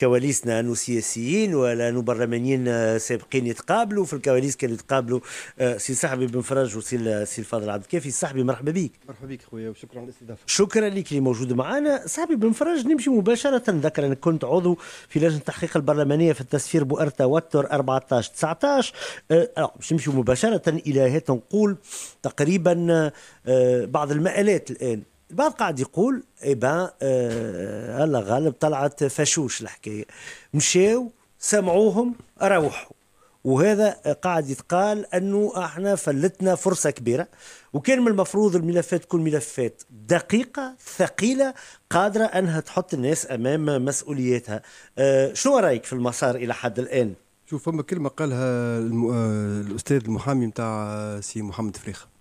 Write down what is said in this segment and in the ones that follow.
كواليسنا انه سياسيين ولا انه برلمانيين سابقين يتقابلوا في الكواليس كانوا يتقابلوا آه، سي صاحبي بن فرج وسي سي الفاضل عبد الكافي صاحبي مرحبا بك مرحبا بك خويا وشكرا على الاستضافه شكرا لك اللي موجود معنا صاحبي بن فرج نمشي مباشره ذكر انك كنت عضو في لجنه التحقيق البرلمانيه في التسفير بؤر توتر 14 19 باش نمشي مباشره الى هات نقول تقريبا آه، بعض المآلات الان البعض قاعد يقول اي بان آه الله غالب طلعت فشوش الحكايه مشاو سمعوهم روحوا وهذا قاعد يتقال انه احنا فلتنا فرصه كبيره وكان من المفروض الملفات تكون ملفات دقيقه ثقيله قادره انها تحط الناس امام مسؤولياتها آه شو رايك في المسار الى حد الان شوف فما كلمه قالها آه، الاستاذ المحامي نتاع سي محمد فريخه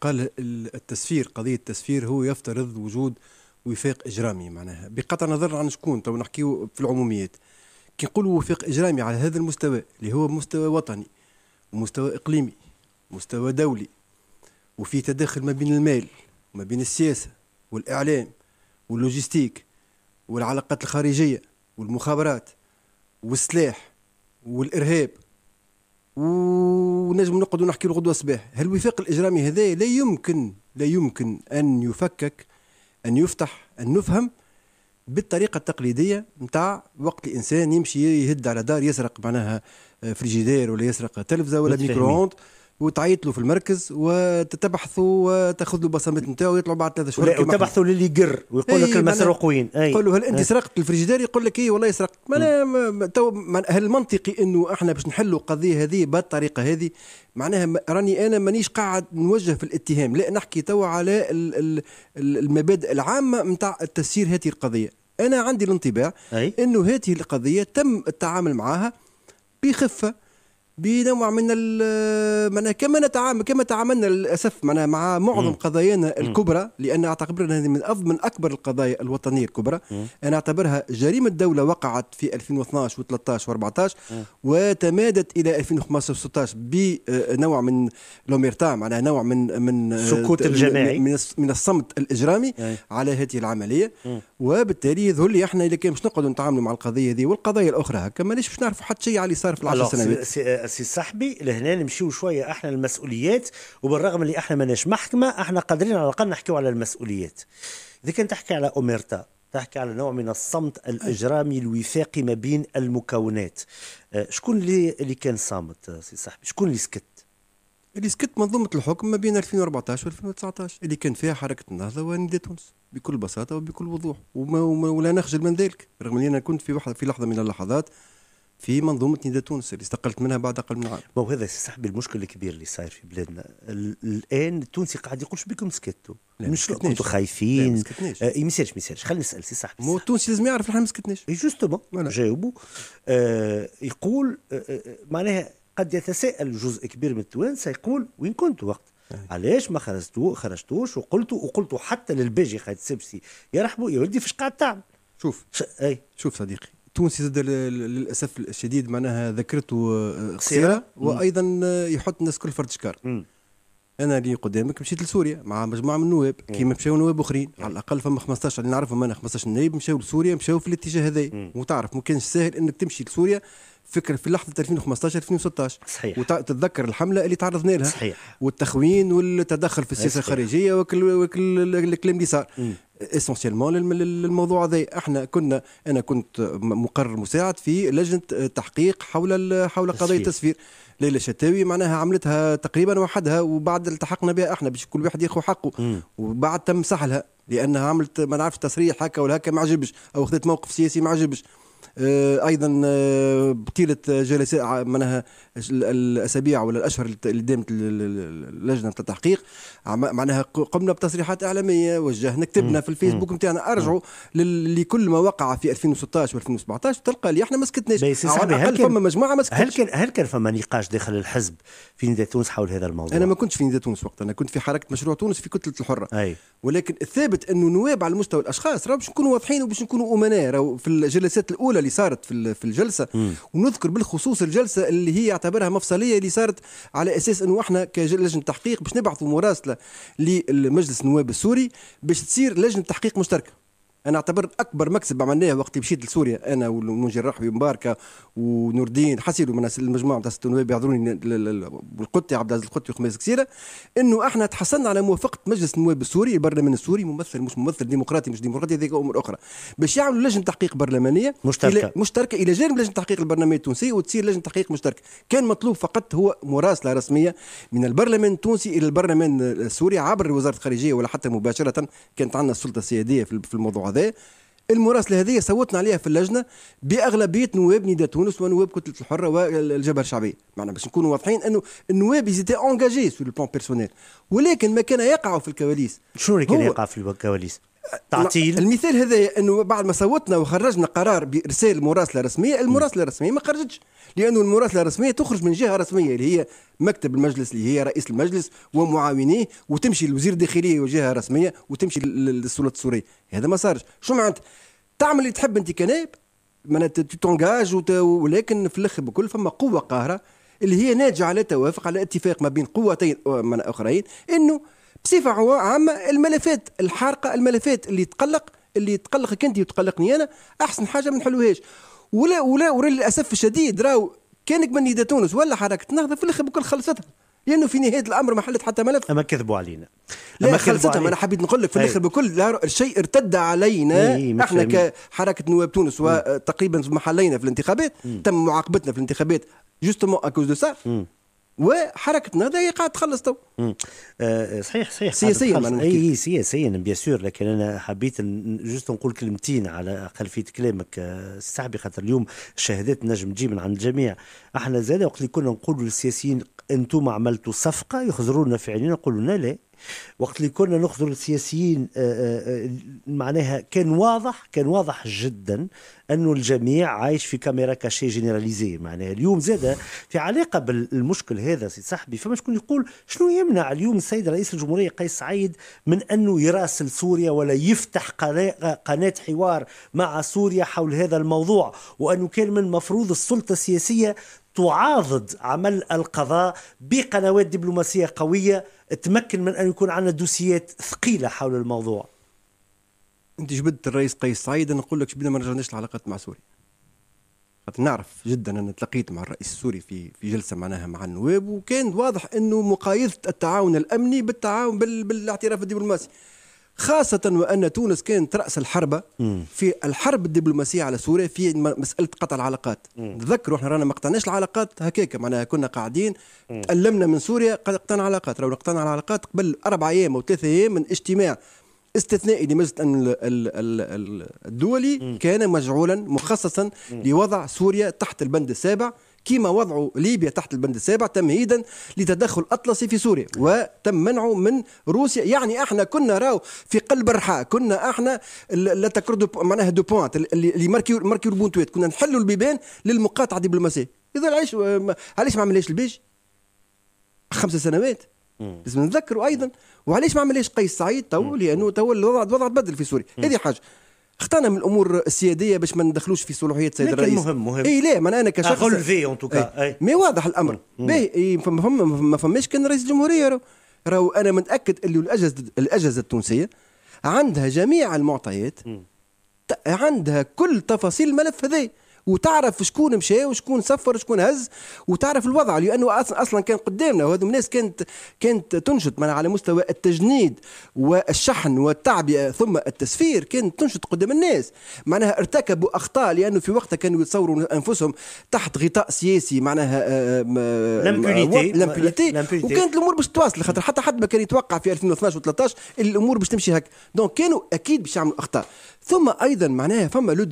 قال التسفير قضية التسفير هو يفترض وجود وفاق إجرامي معناها بقطع نظر عن شكون تو نحكيو في العموميات كي نقولوا وفاق إجرامي على هذا المستوى اللي هو مستوى وطني ومستوى إقليمي مستوى دولي وفي تداخل ما بين المال وما بين السياسة والإعلام واللوجستيك والعلاقات الخارجية والمخابرات والسلاح والإرهاب ونجم نقعدوا نحكي غدوه صباح الوثاق الاجرامي هذا لا يمكن لا يمكن ان يفكك ان يفتح ان نفهم بالطريقة التقليدية نتاع وقت الإنسان يمشي يهد على دار يسرق معناها آه، فريجيدير ولا يسرق تلفزة ولا ميكرووند وتعيط له في المركز وتبحثوا وتاخذ له بصمات نتاعو يطلعوا بعد ثلاث شهور وتبحثوا للي يقر ويقول لك إيه، المسروقين يقول له هل انت إيه. سرقت الفريجيدار يقول لك اي والله سرقت ما تو هل منطقي انه احنا باش نحلوا القضيه هذه بالطريقه هذه معناها راني انا مانيش قاعد نوجه في الاتهام لا نحكي تو على المبادئ العامه نتاع تسيير هذه القضيه انا عندي الانطباع انه هذه القضيه تم التعامل معها بخفه بنوع من معناها كما نتعامل كما تعاملنا للاسف معناها مع معظم قضايانا الكبرى لان اعتبر هذه من اضمن اكبر القضايا الوطنيه الكبرى مم. انا اعتبرها جريمه دوله وقعت في 2012 و13 و14 وتمادت الى 2015 و16 بنوع من لوميرتا معناها نوع من من سكوت الجماعي من, من الصمت الاجرامي مم. على هذه العمليه مم. وبالتالي يظهر لي احنا اذا كان باش نقعدوا نتعاملوا مع القضيه هذه والقضايا الاخرى هكا مانيش باش نعرفوا حتى شيء على اللي صار في العشر سنوات السي صاحبي لهنا نمشيو شويه احنا المسؤوليات وبالرغم اللي احنا ماناش محكمه احنا قادرين على الاقل نحكيو على المسؤوليات اذا كان تحكي على اوميرتا تحكي على نوع من الصمت الاجرامي الوثاقي ما بين المكونات آه، شكون اللي اللي كان صامت آه، سي صاحبي شكون اللي سكت اللي سكت منظومه الحكم ما بين 2014 و 2019 اللي كان فيها حركه النهضه ونادي تونس بكل بساطه وبكل وضوح وما ولا نخجل من ذلك رغم اني انا كنت في واحده في لحظه من اللحظات في منظومه نداء تونس اللي استقلت منها بعد اقل من عام. ما هذا صاحبي المشكل الكبير اللي صاير في بلادنا الان التونسي قاعد يقولش بكم سكتوا مش كنتوا خايفين ما سكتناش آه ما يصيرش خليني نسال سي صاحبي مو التونسي لازم يعرف احنا ما سكتناش جوستومون جاوبوا آه يقول آه،, آه،, آه معناها قد يتساءل جزء كبير من التوانسه يقول وين كنتوا وقت علاش ما خرجتو خرجتوش وقلتوا وقلتوا حتى للباجي خالد سبسي يا رحمه يا ولدي فاش قاعد تعمل شوف ش... اي شوف صديقي التونسي زاد للاسف الشديد معناها ذاكرته قصيره آه، وايضا يحط الناس كل فرد شكار انا اللي قدامك مشيت لسوريا مع مجموعه من النواب كيما مشاو نواب اخرين على الاقل فما 15 اللي نعرفهم انا 15 نائب مشاو لسوريا مشاو في الاتجاه هذا وتعرف ما كانش ساهل انك تمشي لسوريا فكر في لحظه 2015 2016 صحيح وتتذكر الحمله اللي تعرضنا لها صحيح والتخوين والتدخل في السياسه الخارجيه وكل, وكل الكلام اللي صار اسونسيلمون للموضوع هذا احنا كنا انا كنت مقرر مساعد في لجنه تحقيق حول حول قضيه التسفير ليلى الشتاوي معناها عملتها تقريبا وحدها وبعد التحقنا بها احنا باش كل واحد ياخذ حقه وبعد تم سحلها لانها عملت ما نعرفش تصريح هكا ولا هكا ما عجبش او خذت موقف سياسي ما عجبش آه، ايضا آه، بطيله جلساء معناها الاسابيع ولا الاشهر اللي دامت اللجنه بتاع التحقيق معناها قمنا بتصريحات اعلاميه وجهنا كتبنا في الفيسبوك نتاعنا ارجعوا لكل ما وقع في 2016 و2017 تلقى لي احنا ما سكتناش على فما مجموعه ما هل كان هل كان فما نقاش داخل الحزب في نداء تونس حول هذا الموضوع؟ انا ما كنتش في نداء تونس وقتها انا كنت في حركه مشروع تونس في كتله الحره أي. ولكن الثابت انه نواب على مستوى الاشخاص راه باش نكونوا واضحين وباش نكونوا امناء راهو في الجلسات الاولى الاولى اللي صارت في في الجلسه ونذكر بالخصوص الجلسه اللي هي اعتبرها مفصليه اللي صارت على اساس انه احنا كلجنه تحقيق باش نبعثوا مراسله لمجلس النواب السوري باش تصير لجنه تحقيق مشتركه انا اعتبر اكبر مكسب عملناه وقت مشيت لسوريا انا والمنجي الرحبي مباركه ونور الدين حسيلو من المجموعه نتاع النواب بيحضروني القطي عبد العزيز القطي وخميس كسيره انه احنا تحصلنا على موافقه مجلس النواب السوري البرلمان السوري ممثل مش ممثل ديمقراطي مش ديمقراطي هذيك امور اخرى باش يعملوا لجنه تحقيق برلمانيه مشتركه إلى مشتركه الى جانب لجنه تحقيق البرلمان التونسي وتصير لجنه تحقيق مشتركه كان مطلوب فقط هو مراسله رسميه من البرلمان التونسي الى البرلمان السوري عبر وزاره الخارجيه ولا حتى مباشره كانت عندنا السلطه السياديه في الموضوع الموضوع هذا المراسله هذه صوتنا عليها في اللجنه باغلبيه نواب نداء تونس ونواب كتله الحره والجبهه الشعبيه معنا باش نكونوا واضحين انه النواب زيتي اونجاجي سو لو بلان بيرسونيل ولكن ما كان يقع في الكواليس شنو اللي كان يقع في الكواليس تعطيل المثال هذا انه بعد ما صوتنا وخرجنا قرار بارسال مراسله رسميه المراسله الرسميه ما خرجتش لانه المراسله الرسميه تخرج من جهه رسميه اللي هي مكتب المجلس اللي هي رئيس المجلس ومعاونيه وتمشي لوزير الداخليه وجهه رسميه وتمشي للسلطه السوريه هذا ما صارش شو معناتها تعمل اللي تحب انت كنائب معناتها تونجاج ولكن في الاخر بكل فما قوه قاهره اللي هي ناتجه على توافق على اتفاق ما بين قوتين آه، اخرين انه بصفه عامه الملفات الحارقه الملفات اللي تقلق اللي تقلقك انت وتقلقني انا احسن حاجه ما نحلوهاش ولا ولا ولا للاسف الشديد راهو كانك من نيدا تونس ولا حركه النهضه في الاخر بكل خلصتها لانه في نهايه الامر ما حلت حتى ملف اما كذبوا علينا لا أما خلصتها ما انا حبيت نقول لك في الاخر بكل الشيء ارتد علينا إيه احنا كحركه نواب تونس وتقريبا محلينا في الانتخابات مم. تم معاقبتنا في الانتخابات جوستومون اكوز دو سا وحركتنا هي قاعد تخلص تو آه، صحيح صحيح سياسيا اي سياسيا بيان سور لكن انا حبيت جست نقول كلمتين على خلفيه كلامك آه، السحبي خاطر اليوم الشهادات نجم تجي من عند الجميع احنا زاد وقت اللي كنا نقولوا للسياسيين انتم عملتوا صفقه يخزرونا في عينينا نقولوا لا وقت اللي كنا نخذل السياسيين آه، آه، آه، معناها كان واضح كان واضح جدا انه الجميع عايش في كاميرا كاشي جينيراليزي معناها اليوم زاد في علاقه بالمشكل هذا سي صاحبي فما شكون يقول شنو يمنع اليوم السيد رئيس الجمهوريه قيس سعيد من انه يراسل سوريا ولا يفتح قناه حوار مع سوريا حول هذا الموضوع وانه كان من المفروض السلطه السياسيه تعاضد عمل القضاء بقنوات دبلوماسيه قويه تمكن من أن يكون عندنا دوسيات ثقيلة حول الموضوع انت جبدت الرئيس قيس سعيد انا نقول لك بنا ما رجعناش العلاقات مع سوريا خاطر نعرف جدا انا تلاقيت مع الرئيس السوري في في جلسه معناها مع النواب وكان واضح انه مقايضه التعاون الامني بالتعاون بال بالاعتراف الدبلوماسي خاصة وأن تونس كانت رأس الحربة في الحرب الدبلوماسية على سوريا في مسألة قطع العلاقات تذكروا احنا رانا ما قطعناش العلاقات هكاك معناها كنا قاعدين تألمنا من سوريا قطعنا علاقات رانا قطعنا العلاقات قبل أربع أيام أو ثلاثة أيام من اجتماع استثنائي لمجلس الامن الدولي كان مجعولا مخصصا لوضع سوريا تحت البند السابع كما وضعوا ليبيا تحت البند السابع تمهيدا لتدخل أطلسي في سوريا وتم منعه من روسيا يعني احنا كنا راو في قلب الرحاء كنا احنا لا تكردو معناها دو بوانت اللي ماركي ماركيو كنا نحلوا البيبان للمقاطعة الدبلوماسيه إذا علاش علاش ما عملش البيج؟ خمس سنوات لازم نتذكروا ايضا وعلاش ما عملش قيس سعيد تو لانه تو الوضع الوضع تبدل في سوريا هذه حاجه خطانا من الامور السياديه باش ما ندخلوش في صلوحيه السيد الرئيس مهم مهم اي لا ما انا كشخص اقول في ان توكا مي واضح الامر باهي ما فما فماش كان رئيس الجمهوريه راهو راهو انا متاكد اللي الاجهزه الاجهزه التونسيه عندها جميع المعطيات عندها كل تفاصيل الملف هذا وتعرف شكون مشى وشكون سفر وشكون هز وتعرف الوضع لانه اصلا كان قدامنا وهذو الناس كانت كانت تنشط على مستوى التجنيد والشحن والتعبئه ثم التسفير كانت تنشط قدام الناس معناها ارتكبوا اخطاء لانه في وقتها كانوا يتصوروا انفسهم تحت غطاء سياسي معناها آه، آه، لامبيونيتي وكانت الامور باش تواصل خاطر حتى حد ما كان يتوقع في 2012 و13 الامور باش تمشي هكا دونك كانوا اكيد باش يعملوا اخطاء ثم ايضا معناها فما لو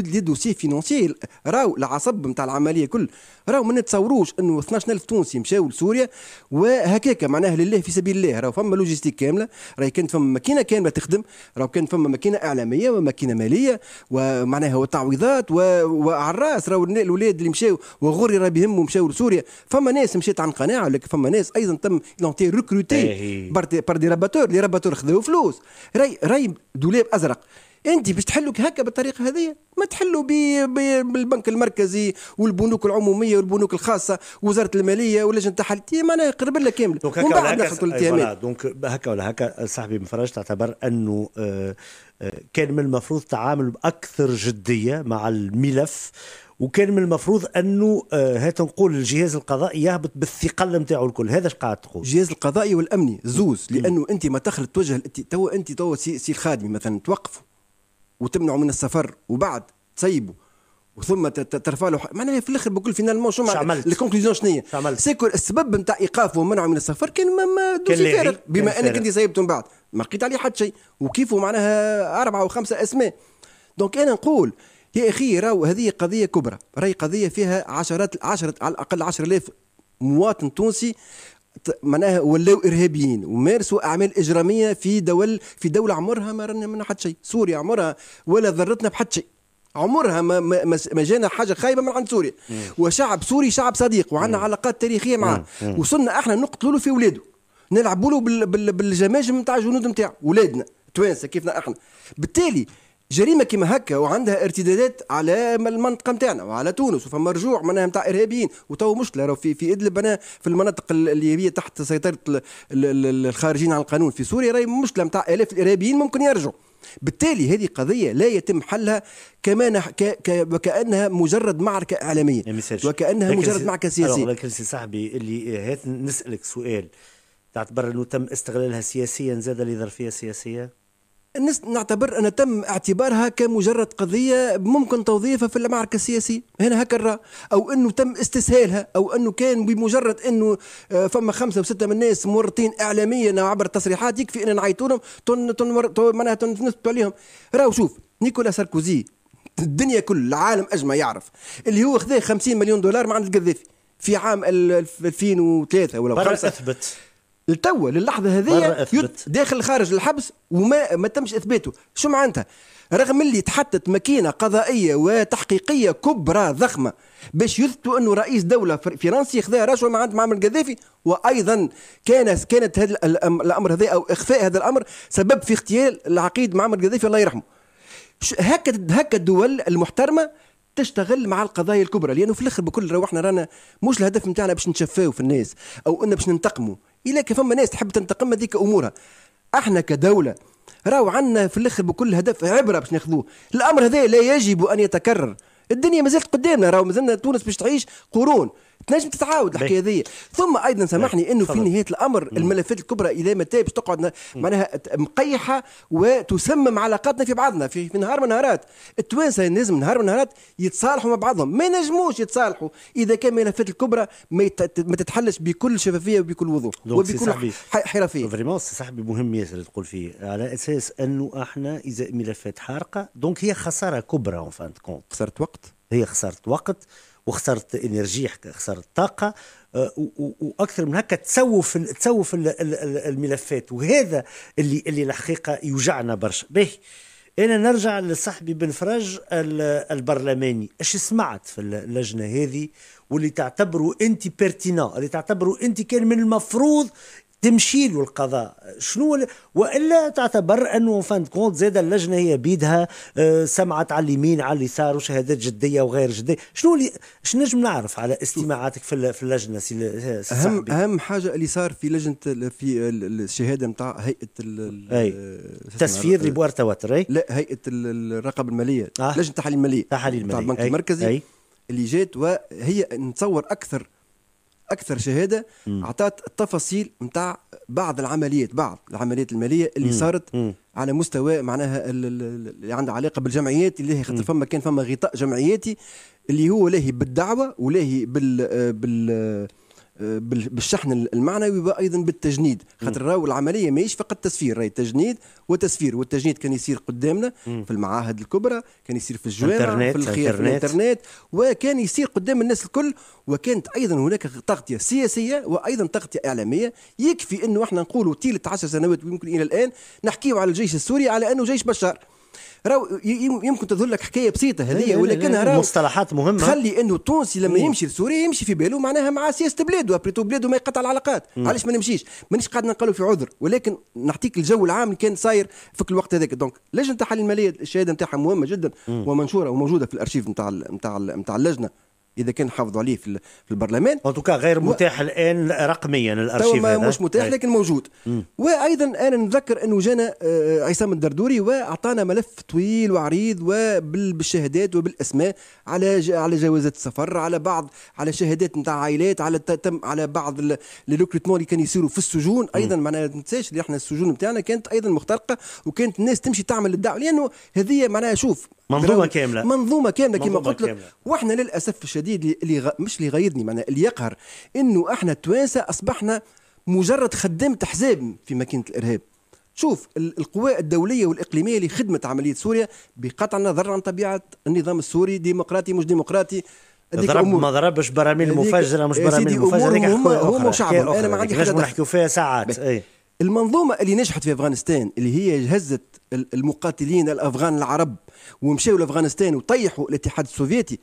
دوسي فينونسي راو العصب نتاع العمليه كل راو ما نتصوروش انه 12000 تونسي مشاو لسوريا وهكاك معناها لله في سبيل الله راو فما لوجيستيك كامله راهي كانت فما ماكينه كامله تخدم راهو كان فما ماكينه اعلاميه وماكينه ماليه ومعناها وتعويضات وعلى الراس راهو الاولاد اللي مشاو وغرر بهم ومشاو لسوريا فما ناس مشيت عن قناعه لكن فما ناس ايضا تم لونتي ريكروتي بار دي راباتور لي راباتور خذوا فلوس راي راي دولاب ازرق انت باش تحلوا هكا بالطريقه هذه ما تحلوا بالبنك المركزي والبنوك العموميه والبنوك الخاصه وزاره الماليه واللجنه ما معناها قرب لنا كامله ومن بعد ناخذ الاتهامات دونك هكا ولا هكا صاحبي مفرج تعتبر انه آه، آه، كان من المفروض تعامل باكثر جديه مع الملف وكان من المفروض انه آه، هات نقول الجهاز القضائي يهبط بالثقل نتاعو الكل هذا اش قاعد تقول الجهاز القضائي والامني زوز لانه انت ما تخلط توجه تو انت تو سي الخادمي مثلا توقفوا وتمنعوا من السفر وبعد تسيبوا وثم ترفع له معناها في الاخر بكل فينال مو شو عملت الكونكلوزيون شنو هي؟ سيكو السبب نتاع ايقافه ومنعه من السفر كان ما, ما فارغ بما انك انت سيبته من بعد ما لقيت عليه حتى شيء وكيفه معناها اربعه وخمسه اسماء دونك انا نقول يا اخي راهو هذه قضيه كبرى راهي قضيه فيها عشرات عشرة على الاقل 10000 مواطن تونسي معناها ولاو ارهابيين ومارسوا اعمال اجراميه في دول في دوله عمرها ما رنا منها حد شيء سوريا عمرها ولا ضرتنا بحد شيء عمرها ما, ما, ما جانا حاجه خايبه من عند سوريا وشعب سوري شعب صديق وعندنا علاقات تاريخيه معاه وصلنا احنا نقتلوا له في اولاده نلعبوا له بالجماجم نتاع الجنود نتاعو ولادنا توانسه كيفنا احنا بالتالي جريمه كيما هكا وعندها ارتدادات على المنطقه نتاعنا وعلى تونس وفما رجوع معناها نتاع ارهابيين وتو مشكله راه في في ادلب انا في المناطق اللي هي تحت سيطره الخارجين عن القانون في سوريا راهي مشكله نتاع الاف الارهابيين ممكن يرجعوا بالتالي هذه قضية لا يتم حلها كما وكأنها مجرد معركة إعلامية وكأنها مجرد معركة سياسية لكن سي صاحبي اللي آه، هات نسألك سؤال تعتبر أنه تم استغلالها سياسيا زاد لظرفية سياسية؟ الناس نعتبر أن تم اعتبارها كمجرد قضية ممكن توظيفها في المعركة السياسية هنا هكا أو أنه تم استسهالها أو أنه كان بمجرد أنه آه، فما خمسة وستة من الناس مورطين إعلاميا عبر تصريحات يكفي أن نعيطولهم لهم معناها تنثبتوا عليهم راهو شوف نيكولا ساركوزي الدنيا كل العالم أجمع يعرف اللي هو خذاه 50 مليون دولار مع عند القذافي في عام 2003 ولا 5 اثبت لتوا للحظه هذه داخل خارج الحبس وما ما تمش اثباته شو معناتها رغم اللي تحطت ماكينه قضائيه وتحقيقيه كبرى ضخمه باش يثبتوا انه رئيس دوله فرنسي خذا رشوه مع معمر القذافي وايضا كان كانت هذا الامر هذا او اخفاء هذا الامر سبب في اغتيال العقيد معمر القذافي الله يرحمه هكا هكا الدول المحترمه تشتغل مع القضايا الكبرى لانه في الاخر بكل روحنا رانا مش الهدف نتاعنا باش نتشفاو في الناس او ان باش ننتقموا الا كيف فما ناس تحب تنتقم هذيك امورها احنا كدوله راهو عندنا في الاخر بكل هدف عبره باش ناخذوه الامر هذا لا يجب ان يتكرر الدنيا مازالت قدامنا راهو مازلنا تونس باش تعيش قرون تنجم تتعاود الحكايه هذه ثم ايضا سامحني انه في نهايه الامر الملفات الكبرى اذا ما تابش تقعد معناها مقيحه وتسمم علاقاتنا في بعضنا في, في نهار من نهارات التوانسه لازم نهار من نهارات يتصالحوا مع بعضهم ما نجموش يتصالحوا اذا كان الملفات الكبرى ما تتحلش بكل شفافيه وبكل وضوح وبكل حرفيه فريمون صاحبي مهم ياسر تقول فيه على اساس انه احنا اذا ملفات حارقه دونك هي خساره كبرى اون فان كونت خسرت وقت هي خساره وقت وخسرت انرجي خسرت طاقه آه، واكثر من هكا تسوف تسوف الملفات وهذا اللي اللي الحقيقه يوجعنا برشا باهي انا نرجع لصاحبي بن فرج البرلماني اش سمعت في اللجنه هذه واللي تعتبره انت بيرتينا اللي تعتبره انت كان من المفروض تمشي له القضاء شنو والا تعتبر انه فان كونت زاد اللجنه هي بيدها آه، سمعت على اليمين على اليسار وشهادات جديه وغير جديه شنو اللي شنو نجم نعرف على استماعاتك في اللجنه سي, اهم اهم حاجه اللي صار في لجنه في الشهاده نتاع هيئه التسفير أي. لبوار لا هيئه الرقابه الماليه آه. لجنه التحاليل الماليه تحاليل الماليه البنك المركزي أي. اللي جات وهي نتصور اكثر اكثر شهاده اعطت التفاصيل نتاع بعض العمليات بعض العمليات الماليه اللي مم. صارت مم. على مستوى معناها اللي عندها علاقه بالجمعيات اللي هي خاطر فما كان فما غطاء جمعياتي اللي هو لاهي بالدعوه ولاهي بال آه، بال بالشحن المعنوي وايضا بالتجنيد خاطر راهو العمليه ماهيش فقط تسفير راهي تجنيد وتسفير والتجنيد كان يصير قدامنا في المعاهد الكبرى كان يصير في الجوامع في الخير في الانترنت وكان يصير قدام الناس الكل وكانت ايضا هناك تغطيه سياسيه وايضا تغطيه اعلاميه يكفي انه احنا نقولوا تيلة 10 سنوات ويمكن الى الان نحكيه على الجيش السوري على انه جيش بشار راو يمكن تظهر لك حكايه بسيطه هذه ولكنها راو مصطلحات مهمه تخلي انه التونسي لما يمشي لسوريا يمشي في باله معناها مع سياسه بلاده ابريتو بلاده ما يقطع العلاقات علاش ما نمشيش مانيش قاعد نقلوا في عذر ولكن نعطيك الجو العام اللي كان صاير في الوقت هذاك دونك لجنه التحاليل الماليه الشهاده نتاعها مهمه جدا ومنشوره وموجوده في الارشيف نتاع نتاع نتاع اللجنه اذا كان حافظوا عليه في البرلمان ان غير متاح و... الان رقميا الارشيف هذا مش متاح لكن موجود وايضا انا نتذكر انه جانا آه، عصام الدردوري واعطانا ملف طويل وعريض وبالشهادات وبالاسماء على ج... على جوازات السفر على بعض على شهادات نتاع عائلات على تم على بعض لوكريتمون اللي كان يصيروا في السجون ايضا معناها ما تنساش اللي احنا السجون نتاعنا كانت ايضا مخترقه وكانت الناس تمشي تعمل الدعوه لانه هذه معناها شوف منظومه كامله منظومه كامله كما قلت لك واحنا للاسف الشديد اللي مش اللي غيظني معناها اللي يقهر انه احنا التوانسه اصبحنا مجرد خدام حزاب في ماكينه الارهاب شوف القوى الدولية والإقليمية اللي خدمت عملية سوريا بقطع النظر عن طبيعة النظام السوري ديمقراطي مش ديمقراطي ضرب ما ضربش براميل مفجرة مش براميل مفجرة هما هما وشعبهم أنا ما عندي حاجة نحكيو فيها ساعات إيه. المنظومة اللي نجحت في أفغانستان اللي هي هزت المقاتلين الأفغان العرب ومشيوا لأفغانستان وطيحوا الاتحاد السوفيتي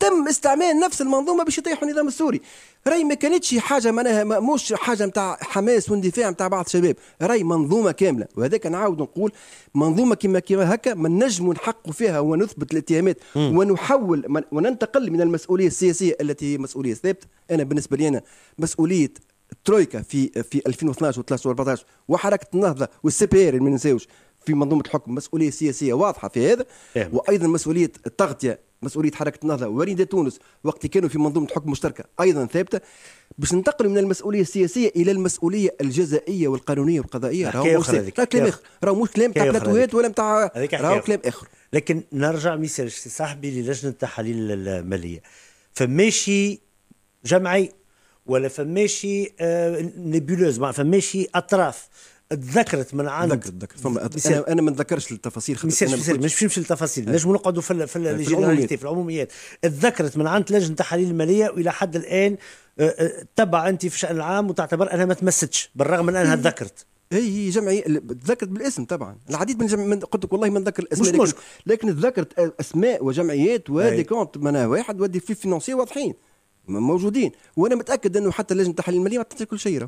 تم استعمال نفس المنظومه باش يطيحوا النظام السوري راي ما كانتش حاجه معناها مش حاجه نتاع حماس واندفاع نتاع بعض الشباب راي منظومه كامله وهذاك نعاود نقول منظومه كما كما هكا ما نجم نحقوا فيها ونثبت الاتهامات ونحول وننتقل من المسؤوليه السياسيه التي هي مسؤوليه ثابته انا بالنسبه لي أنا مسؤوليه الترويكا في في 2012 و13 و14 وحركه النهضه والسي بي ار ما ننساوش في منظومه الحكم مسؤوليه سياسيه واضحه في هذا وايضا مسؤوليه التغطيه مسؤوليه حركه النهضه وريدة تونس وقت كانوا في منظومه حكم مشتركه ايضا ثابته باش ننتقلوا من المسؤوليه السياسيه الى المسؤوليه الجزائيه والقانونيه والقضائيه راهو كلام اخر راهو مش كلام تاع بلاتوهات ولا تاع راهو كلام اخر لكن نرجع مثال صاحبي للجنه التحاليل الماليه فماشي جمعي ولا فماشي آه، نيبولوز ما فماشي اطراف تذكرت من عند تذكرت تذكرت فما انا انا ما نتذكرش التفاصيل خاطر مش باش نمشي للتفاصيل آه. نجم نقعدوا في في الجينيراليتي آه، في العموميات تذكرت من عند لجنه التحاليل الماليه والى حد الان تبع انت في الشان العام وتعتبر انها ما تمستش بالرغم من انها تذكرت هي جمعية تذكرت بالاسم طبعا العديد من, من قلت لك والله ما نذكر الاسماء مش لكن, لكن تذكرت اسماء وجمعيات ودي كونت معناها واحد ودي في فينونسي واضحين موجودين وانا متاكد انه حتى لجنه التحليل الماليه ما تعطي كل شيء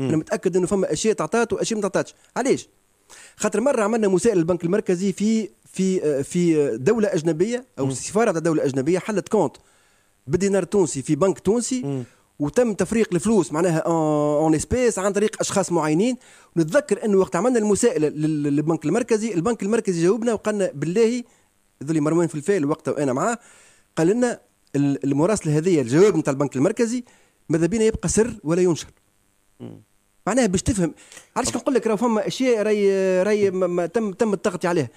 انا متاكد انه فما اشياء تعطات واشياء ما تعطاتش علاش خاطر مره عملنا مسائل البنك المركزي في في في دوله اجنبيه او سفاره تاع دوله اجنبيه حلت كونت بدينار تونسي في بنك تونسي وتم تفريق الفلوس معناها اون اسبيس عن طريق اشخاص معينين نتذكر انه وقت عملنا المسائله للبنك المركزي البنك المركزي جاوبنا وقالنا بالله ذولي مروان في الفيل وقتها وانا معاه قال لنا المراسله هذه الجواب نتاع البنك المركزي ماذا بينا يبقى سر ولا ينشر معناها باش تفهم علاش نقول لك راه فما اشياء راي راي ما تم تم التغطيه عليها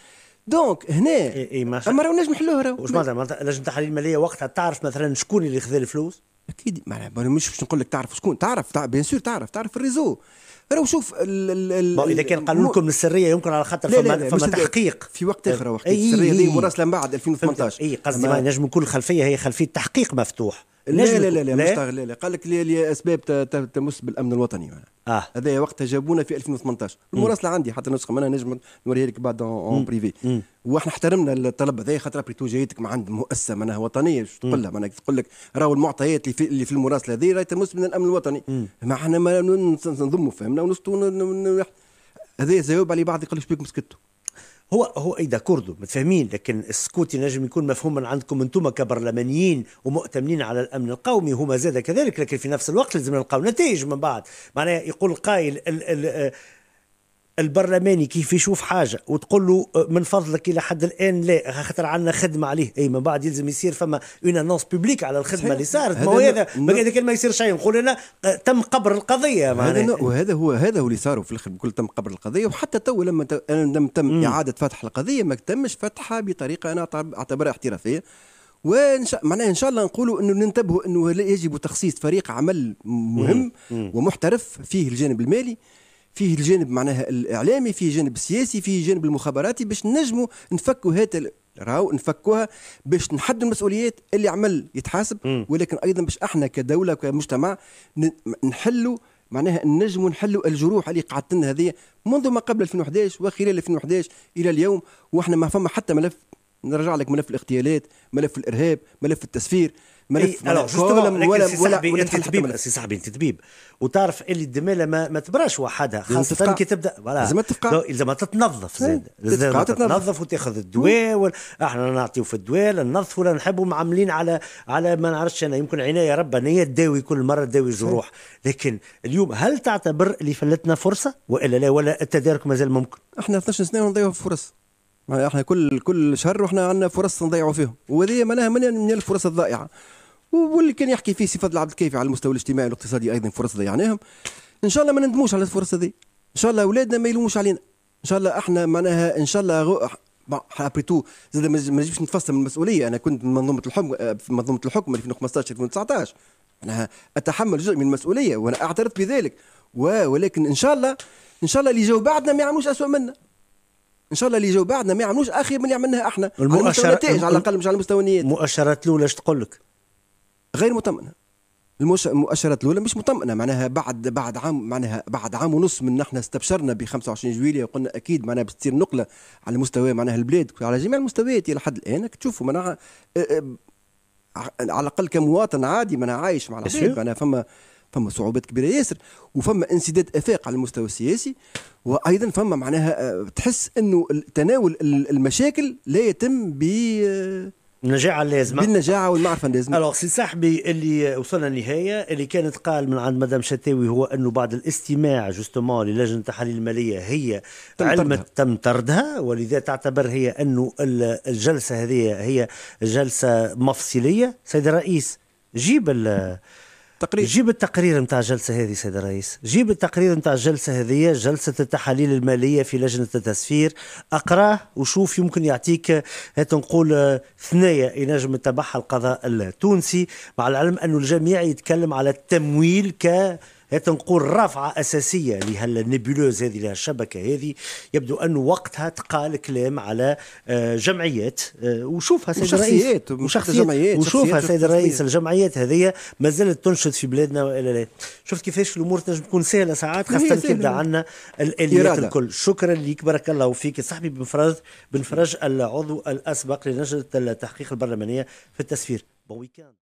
دونك هنا إيه اما راهو نجم نحلوها راهو واش معناتها معناتها لجنه التحاليل الماليه وقتها تعرف مثلا شكون اللي خذا الفلوس اكيد معناها مش باش نقول لك تعرف شكون تعرف, بيان سور تعرف تعرف الريزو راهو شوف ال ال اذا كان قالوا لكم السريه يمكن على خاطر فما, فما تحقيق في وقت اخر إيه، وقت السريه دي مراسله إيه. من بعد 2018 اي قصدي ما نجم كل خلفيه هي خلفيه تحقيق مفتوح لا لا لا لا ما لا, لا قال لك لاسباب تمس بالامن الوطني يعني. اه هذا وقتها جابونا في 2018 المراسله عندي حتى نسخه منها نجم نوريها لك بعد اون بريفي واحنا احترمنا الطلب هذا خاطر بريتو جايتك من عند مؤسسه معناها وطنيه شو تقول لها معناها تقول لك راهو المعطيات اللي في, اللي في المراسله هذه راهي تمس من الامن الوطني ما احنا ما نضموا فهمنا ونسطوا هذا جواب على بعض يقول لك بيكم سكتوا هو هو اذا داكوردو متفاهمين لكن السكوت ينجم يكون مفهوم من عندكم انتم كبرلمانيين ومؤتمنين على الامن القومي هما زاد كذلك لكن في نفس الوقت لازم نلقاو نتائج من بعد معناها يقول القائل ال ال البرلماني كيف يشوف حاجه وتقول له آه، من فضلك الى حد الان لا خاطر عندنا خدمه عليه اي من بعد يلزم يصير فما اون انونس بوبليك على الخدمه اللي صارت ما هو هذا ما كان ما يصير شيء نقول انا آه، تم قبر القضيه هذا وهذا هو هذا هو اللي صار في الاخر بكل تم قبر القضيه وحتى تو لما لم تم م. اعاده فتح القضيه ما تمش فتحها بطريقه انا اعتبرها احترافيه وان شاء معناها ان شاء الله نقولوا انه ننتبهوا انه يجب تخصيص فريق عمل مهم مم. مم. ومحترف فيه الجانب المالي فيه الجانب معناها الاعلامي فيه جانب سياسي فيه جانب المخابراتي باش نجموا نفكوا هذا راهو نفكوها باش نحدوا المسؤوليات اللي عمل يتحاسب م. ولكن ايضا باش احنا كدوله كمجتمع نحلوا معناها نجموا نحلوا الجروح اللي قعدت لنا هذه منذ ما قبل 2011 وخلال 2011 الى اليوم واحنا ما فما حتى ملف نرجع لك ملف الاغتيالات ملف الارهاب ملف التسفير ملف أي... ولا ولا ولا, ولا انت سي صاحبي انت طبيب وتعرف اللي الدماله ما, ما تبراش وحدها خاصه كي تبدا لازم تفقع لازم تتنظف إيه، زاد لازم تتنظف وتاخذ الدواء ولا احنا نعطيو في الدواء لا ننظف ولا نحبوا معاملين على على ما نعرفش انا يمكن عنايه ربانيه تداوي كل مره تداوي جروح لكن اليوم هل تعتبر اللي فلتنا فرصه والا لا ولا التدارك مازال ممكن؟ احنا 12 سنه ونضيعوا فرص احنا كل كل شهر واحنا عندنا فرص نضيعوا فيهم وهذه معناها من الفرص الضائعه واللي كان يحكي فيه سي العبد الكافي على المستوى الاجتماعي والاقتصادي ايضا فرص ضيعناهم ان شاء الله ما ندموش على الفرص هذه ان شاء الله اولادنا ما يلوموش علينا ان شاء الله احنا معناها ان شاء الله ابري تو زاد ما نجيبش نتفصل من المسؤوليه انا كنت من منظومه الحكم آه، منظومه الحكم 2015 2019 انا اتحمل جزء من المسؤوليه وانا اعترف بذلك ولكن ان شاء الله ان شاء الله اللي جاوا بعدنا ما يعملوش اسوء منا ان شاء الله اللي جاو بعدنا ما يعملوش اخير من اللي عملناه احنا المؤشرات على الاقل مش على المستوى النيات المؤشرات الاولى اش تقول لك؟ غير مطمئنه المؤشرات الاولى مش مطمئنه معناها بعد بعد عام معناها بعد عام ونص من احنا استبشرنا ب 25 جويليه وقلنا اكيد معناها بتصير نقله على مستوى معناها البلاد على جميع المستويات الى حد الان تشوفوا معناها على الاقل كمواطن عادي معناها عايش مع العباد معناها فما فما صعوبات كبيره ياسر وفما انسداد افاق على المستوى السياسي وايضا فما معناها آه، تحس انه تناول المشاكل لا يتم ب آه، النجاعة اللازمة بالنجاعة والمعرفة اللازمة الوغ سي صاحبي اللي وصلنا للنهاية اللي كانت قال من عند مدام شتاوي هو انه بعد الاستماع جوستومون للجنة التحاليل المالية هي تم علمت تم طردها ولذا تعتبر هي انه الجلسة هذه هي جلسة مفصلية سيد الرئيس جيب التقرير جيب التقرير نتاع الجلسه هذه سيد الرئيس جيب التقرير نتاع الجلسه هذه جلسه التحاليل الماليه في لجنه التسفير اقراه وشوف يمكن يعطيك نقول آه، ثنايا ينجم يتبعها القضاء التونسي مع العلم انه الجميع يتكلم على التمويل ك تنقول رافعه اساسيه نيبولوز هذه الشبكة هذه يبدو انه وقتها تقال كلام على آه، جمعيات آه، وشوفها سيد الرئيس وشخصيات وشوفها سيد الرئيس الجمعيات هذه ما زالت تنشط في بلادنا والا لا شفت كيفاش الامور تنجم تكون سهله ساعات خاصه كي عنا الاليات الكل شكرا لك بارك الله فيك صاحبي بن فرج بن فرج العضو الاسبق للجنه التحقيق البرلمانيه في التسفير بون ويكاند